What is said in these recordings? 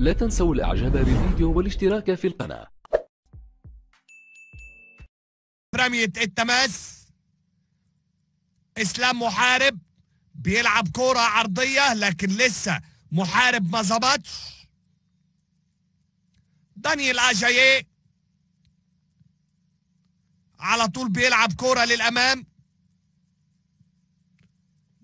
لا تنسوا الاعجاب بالفيديو والاشتراك في القناة رمية التماس اسلام محارب بيلعب كرة عرضية لكن لسه محارب ما ظبطش دانيال اجاييه على طول بيلعب كرة للأمام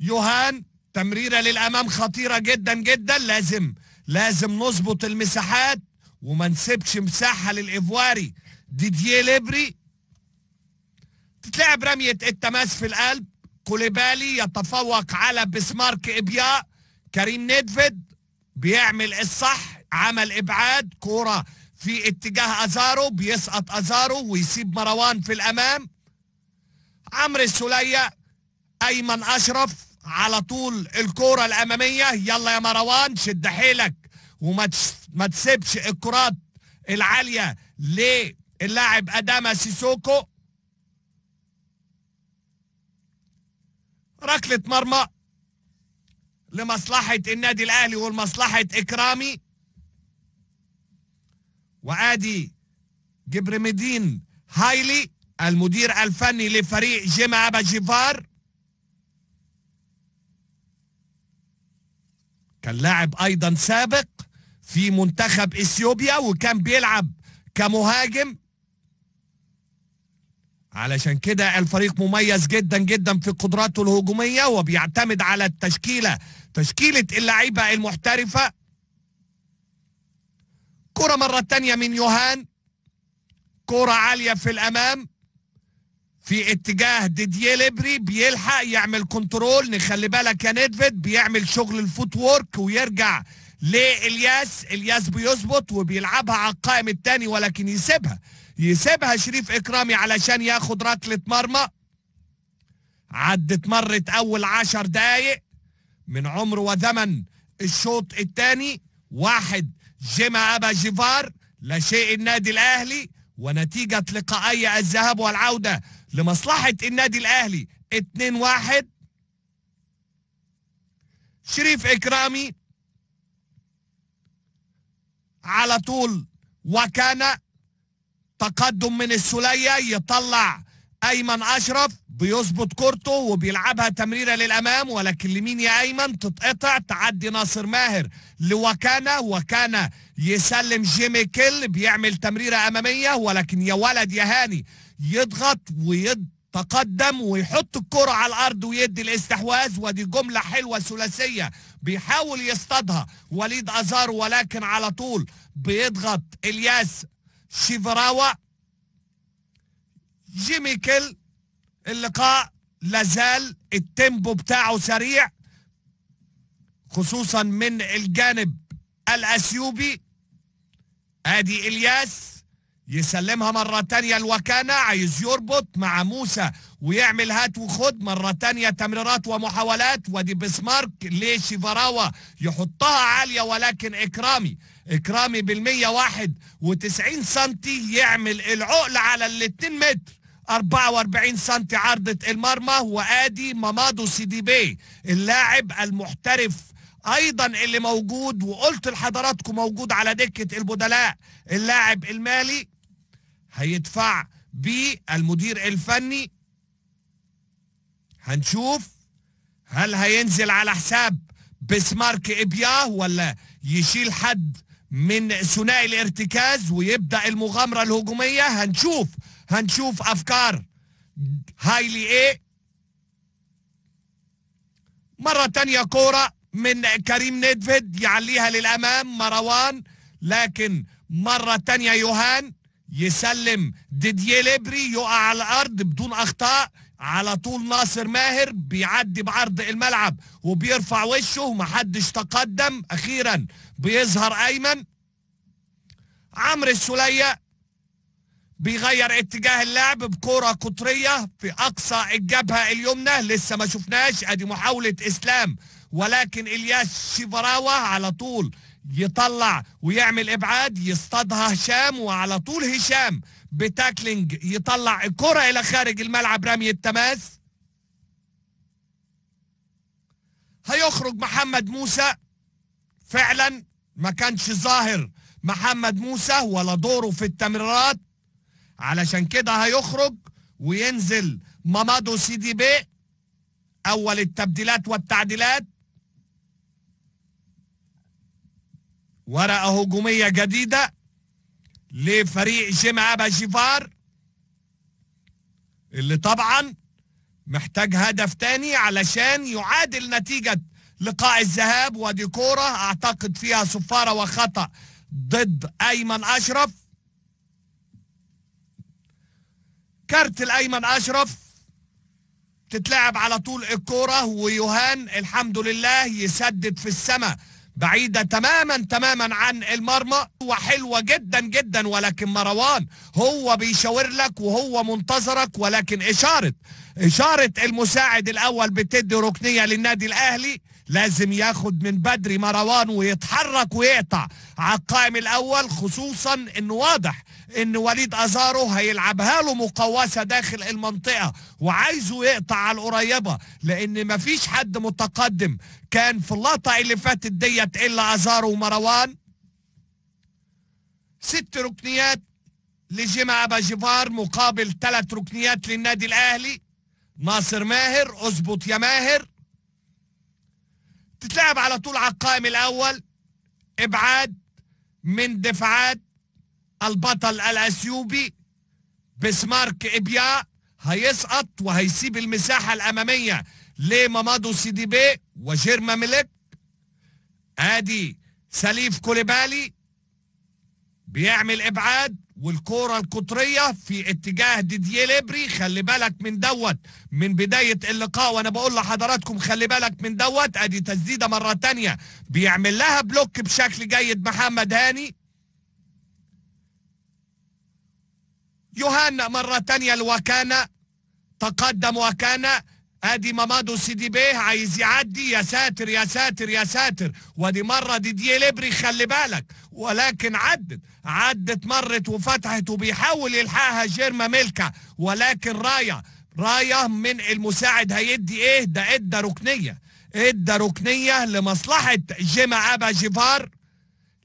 يوهان تمريرة للأمام خطيرة جدا جدا لازم لازم نظبط المساحات وما نسيبش مساحه للايفواري ديديه ليبري تتلعب رميه التماس في القلب كوليبالي يتفوق على بسمارك ابياء كريم نيدفيد بيعمل الصح عمل ابعاد كوره في اتجاه ازارو بيسقط ازارو ويسيب مروان في الامام عمرو السوليه ايمن اشرف على طول الكرة الأمامية يلا يا مروان شد حيلك وما ما تسيبش الكرات العالية للاعب أداما سيسوكو ركلة مرمى لمصلحة النادي الأهلي ولمصلحة إكرامي وآدي جبر مدين هايلي المدير الفني لفريق جيما أبا جيفار كان لاعب ايضا سابق في منتخب اثيوبيا وكان بيلعب كمهاجم علشان كده الفريق مميز جدا جدا في قدراته الهجوميه وبيعتمد على التشكيله تشكيله اللعيبه المحترفه كره مره تانية من يوهان كره عاليه في الامام في اتجاه ديديه ليبري بيلحق يعمل كنترول نخلي بالك يا نيدفيد بيعمل شغل الفوت وورك ويرجع لإلياس إلياس بيظبط وبيلعبها على القائم الثاني ولكن يسيبها يسيبها شريف إكرامي علشان ياخد ركلة مرمى عدت مرت أول عشر دقايق من عمر وزمن الشوط الثاني واحد جيما أبا جيفار لا شيء النادي الأهلي ونتيجة لقائي الذهاب والعودة لمصلحة النادي الأهلي 2-1 شريف إكرامي على طول وكان تقدم من السولية يطلع أيمن أشرف بيظبط كورته وبيلعبها تمريرة للأمام ولكن لمين يا أيمن تتقطع تعدي ناصر ماهر لوكانا وكانا يسلم جيمي كيل بيعمل تمريرة أمامية ولكن يا ولد يا هاني يضغط ويتقدم ويحط الكرة على الأرض ويدي الاستحواذ ودي جملة حلوة ثلاثية بيحاول يصطادها وليد أزار ولكن على طول بيضغط إلياس شيفراوا جيمي كيل اللقاء لازال التيمبو بتاعه سريع خصوصا من الجانب الأثيوبي ادي الياس يسلمها مرة تانية الوكانة عايز يربط مع موسى ويعمل هات وخد مرة تانية تمريرات ومحاولات ودي بسمارك فراوة يحطها عالية ولكن إكرامي إكرامي بالمية واحد وتسعين سنتي يعمل العقل على الاتنين متر 44 سنتي عرضة المرمى وادي مامادو سيدي بي اللاعب المحترف ايضا اللي موجود وقلت لحضراتكم موجود على دكه البدلاء اللاعب المالي هيدفع بالمدير الفني هنشوف هل هينزل على حساب بسمارك ابياه ولا يشيل حد من ثنائي الارتكاز ويبدا المغامره الهجوميه هنشوف هنشوف افكار هايلي ايه مرة تانية كورة من كريم ندفد يعليها للأمام مروان لكن مرة تانية يوهان يسلم ديديه ليبري يقع على الارض بدون اخطاء على طول ناصر ماهر بيعدي بعرض الملعب وبيرفع وشه ومحدش تقدم اخيرا بيظهر ايمن عمرو السوليه بيغير اتجاه اللعب بكره قطريه في اقصى الجبهه اليمنى لسه ما شفناش ادي محاوله اسلام ولكن الياس شيفراوة على طول يطلع ويعمل ابعاد يصطادها هشام وعلى طول هشام بتاكلينج يطلع الكره الى خارج الملعب رمي التماس هيخرج محمد موسى فعلا ما كانش ظاهر محمد موسى ولا دوره في التمريرات علشان كده هيخرج وينزل مامادو سيدي بيه اول التبديلات والتعديلات ورقة هجومية جديدة لفريق جيم أبا جيفار اللي طبعا محتاج هدف تاني علشان يعادل نتيجة لقاء الذهاب ودي كورة اعتقد فيها صفارة وخطأ ضد ايمن اشرف كارت الايمن اشرف تتلعب على طول الكورة ويوهان الحمد لله يسدد في السماء بعيدة تماما تماما عن المرمى وحلوة جدا جدا ولكن مروان هو بيشاور لك وهو منتظرك ولكن إشارة إشارة المساعد الأول بتدي ركنية للنادي الأهلي لازم ياخد من بدري مروان ويتحرك ويقطع على القائم الاول خصوصا انه واضح ان وليد ازارو هيلعبها له مقوسه داخل المنطقه وعايزه يقطع على القريبه لان مفيش حد متقدم كان في اللقطه اللي فاتت ديت الا ازارو ومروان ست ركنيات ابا جيفار مقابل ثلاث ركنيات للنادي الاهلي ناصر ماهر اظبط يا ماهر تتلعب على طول على القائم الأول إبعاد من دفعات البطل الأثيوبي بسمارك إبيا هيسقط وهيسيب المساحة الأمامية لمامادو بي وجيرما ملك ادي سليف كوليبالي بيعمل ابعاد والكرة القطرية في اتجاه ديديه ليبري خلي بالك من دوت من بداية اللقاء وانا بقول لحضراتكم خلي بالك من دوت ادي تسديدة مرة تانية بيعمل لها بلوك بشكل جيد محمد هاني يوهانا مرة تانية الوكانة تقدم وكانا ادي مامادو سيدي بيه عايز يعدي يا ساتر يا ساتر يا ساتر ودي مره دي دي ليبري خلي بالك ولكن عدت عدت مرت وفتحت وبيحاول يلحقها جيرما ميلكا ولكن رايا رايا من المساعد هيدي ايه ده ادى ركنيه ادى ركنيه لمصلحه جيما ابا جيفار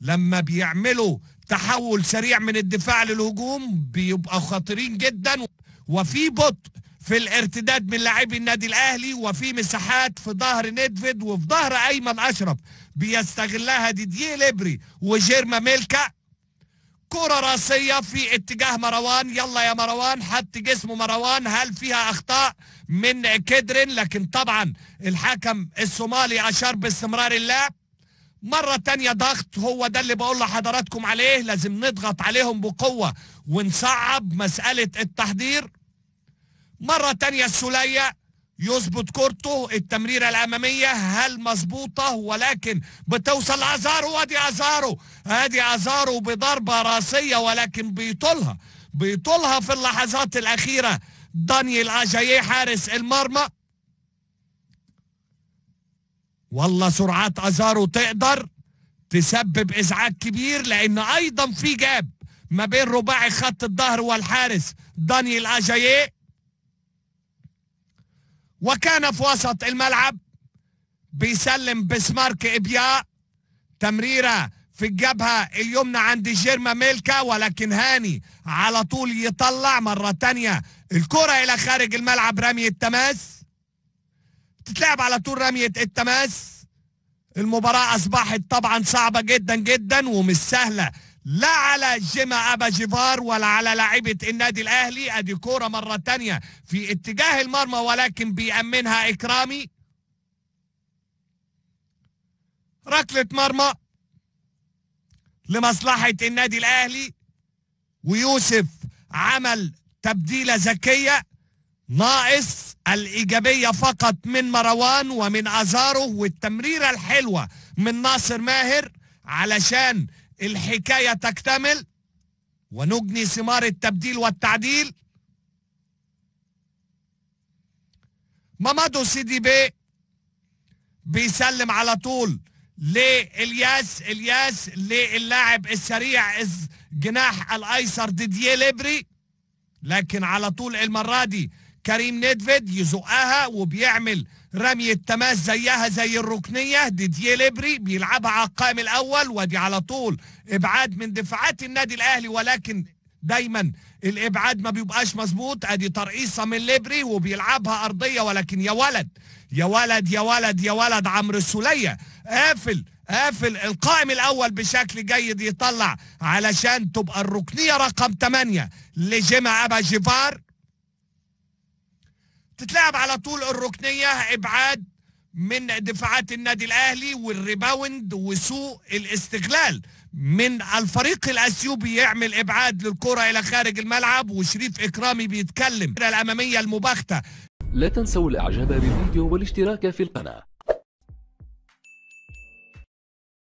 لما بيعملوا تحول سريع من الدفاع للهجوم بيبقى خطيرين جدا وفي بطء في الارتداد من لاعبي النادي الاهلي وفي مساحات في ظهر نيدفيد وفي ظهر ايمن اشرف بيستغلها ديديه ليبري وجيرما ميلكا كرة راسية في اتجاه مروان يلا يا مروان حط جسمه مروان هل فيها اخطاء من كدرين لكن طبعا الحكم الصومالي اشار باستمرار اللعب مرة تانية ضغط هو ده اللي بقول لحضراتكم عليه لازم نضغط عليهم بقوة ونصعب مسألة التحضير مرة تانية السولية يظبط كورته التمريرة الأمامية هل مظبوطة ولكن بتوصل أزارو وادي أزارو ادي أزارو بضربة راسية ولكن بيطولها بيطولها في اللحظات الأخيرة دانيال أجاييه حارس المرمى والله سرعات أزارو تقدر تسبب إزعاج كبير لأن أيضا في جاب ما بين رباعي خط الظهر والحارس دانيال أجاييه وكان في وسط الملعب بيسلم بسمارك إبياء تمريرة في الجبهة اليمنى عند جيرما ميلكا ولكن هاني على طول يطلع مرة تانية الكرة إلى خارج الملعب رمية التماس تتلعب على طول رمية التماس المباراة أصبحت طبعا صعبة جدا جدا ومش سهلة لا على جيما أبا جيفار ولا على لاعيبة النادي الأهلي أدي كورة مرة ثانيه في اتجاه المرمى ولكن بيأمنها إكرامي ركلة مرمى لمصلحة النادي الأهلي ويوسف عمل تبديلة ذكية ناقص الإيجابية فقط من مروان ومن أزاره والتمريرة الحلوة من ناصر ماهر علشان الحكاية تكتمل ونجني ثمار التبديل والتعديل مامادو سيدي بي بيسلم على طول لإلياس إلياس للاعب السريع جناح الأيسر ديديه ليبري لكن على طول المرة دي كريم نيدفيد يزقها وبيعمل رمي التماس زيها زي الركنية دي ليبري بيلعبها على القائم الأول ودي على طول إبعاد من دفاعات النادي الأهلي ولكن دايما الإبعاد ما بيبقاش مظبوط أدي ترقيصة من ليبري وبيلعبها أرضية ولكن يا ولد يا ولد يا ولد يا ولد عمرو السولية قافل قافل القائم الاول بشكل جيد يطلع علشان تبقى الركنيه رقم 8 لجيما ابا جيفار تتلعب على طول الركنيه ابعاد من دفاعات النادي الاهلي والريباوند وسوء الاستغلال من الفريق الاثيوبي يعمل ابعاد للكره الى خارج الملعب وشريف اكرامي بيتكلم الاماميه المباختة لا تنسوا الاعجاب بالفيديو والاشتراك في القناه